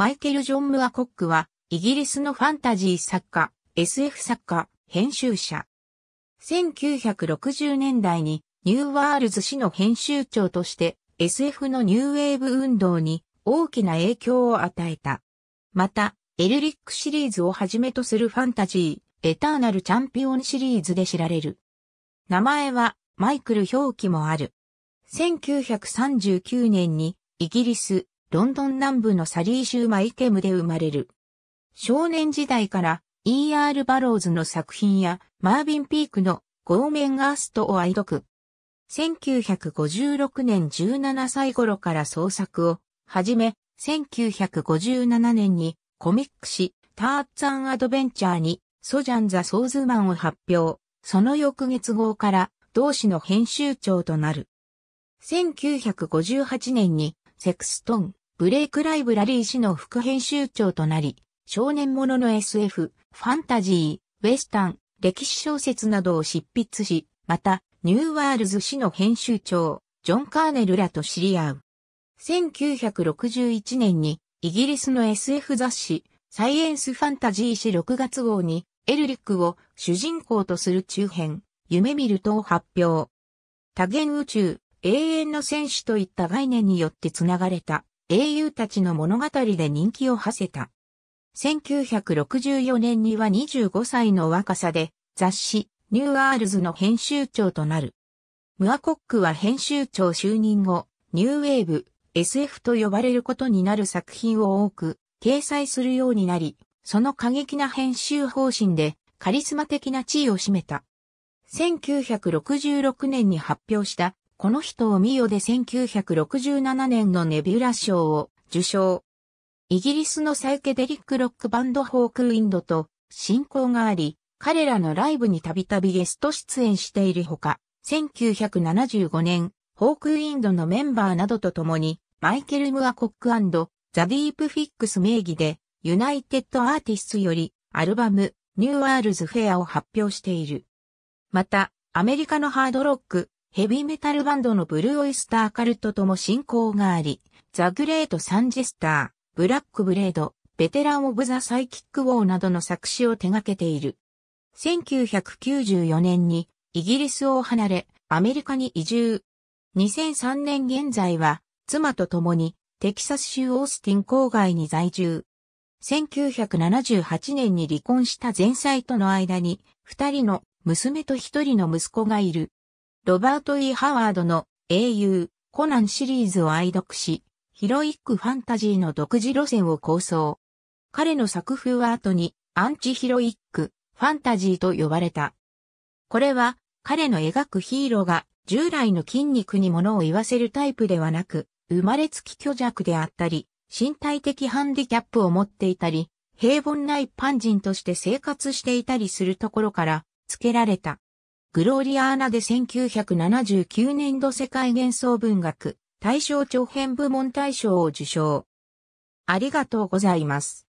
マイケル・ジョン・ムアコックは、イギリスのファンタジー作家、SF 作家、編集者。1960年代にニューワールズ誌の編集長として SF のニューウェーブ運動に大きな影響を与えた。また、エルリックシリーズをはじめとするファンタジー、エターナルチャンピオンシリーズで知られる。名前はマイクル表記もある。1939年にイギリスロンドン南部のサリー州マイケムで生まれる。少年時代から E.R. バローズの作品やマービン・ピークのゴーメン・アーストを愛読。1956年17歳頃から創作を始め、1957年にコミック誌ターツアン・アドベンチャーにソジャン・ザ・ソーズマンを発表。その翌月号から同誌の編集長となる。1958年にセクストン、ブレイクライブラリー氏の副編集長となり、少年ものの SF、ファンタジー、ウェスタン、歴史小説などを執筆し、また、ニューワールズ氏の編集長、ジョン・カーネルらと知り合う。1961年に、イギリスの SF 雑誌、サイエンス・ファンタジー誌6月号に、エルリックを主人公とする中編、夢見るとを発表。多元宇宙、永遠の戦士といった概念によってつながれた英雄たちの物語で人気を馳せた。1964年には25歳の若さで雑誌ニューアールズの編集長となる。ムアコックは編集長就任後、ニューウェーブ、SF と呼ばれることになる作品を多く掲載するようになり、その過激な編集方針でカリスマ的な地位を占めた。1966年に発表したこの人をミよで1967年のネビュラ賞を受賞。イギリスのサイケデリックロックバンドホークウィンドと親交があり、彼らのライブにたびたびゲスト出演しているほか、1975年、ホークウィンドのメンバーなどと共に、マイケル・ムアコックザ・ディープ・フィックス名義で、ユナイテッド・アーティストより、アルバム、ニュー・アールズ・フェアを発表している。また、アメリカのハードロック、ヘビーメタルバンドのブルーオイスターカルトとも親交があり、ザ・グレート・サンジェスター、ブラック・ブレード、ベテラン・オブ・ザ・サイキック・ウォーなどの作詞を手掛けている。1994年にイギリスを離れ、アメリカに移住。2003年現在は、妻と共にテキサス州オースティン郊外に在住。1978年に離婚した前妻との間に、二人の娘と一人の息子がいる。ロバート・ E・ ハワードの英雄、コナンシリーズを愛読し、ヒロイックファンタジーの独自路線を構想。彼の作風は後にアンチヒロイック、ファンタジーと呼ばれた。これは彼の描くヒーローが従来の筋肉に物を言わせるタイプではなく、生まれつき虚弱であったり、身体的ハンディキャップを持っていたり、平凡な一般人として生活していたりするところから付けられた。グローリアーナで1979年度世界幻想文学、大賞長編部門大賞を受賞。ありがとうございます。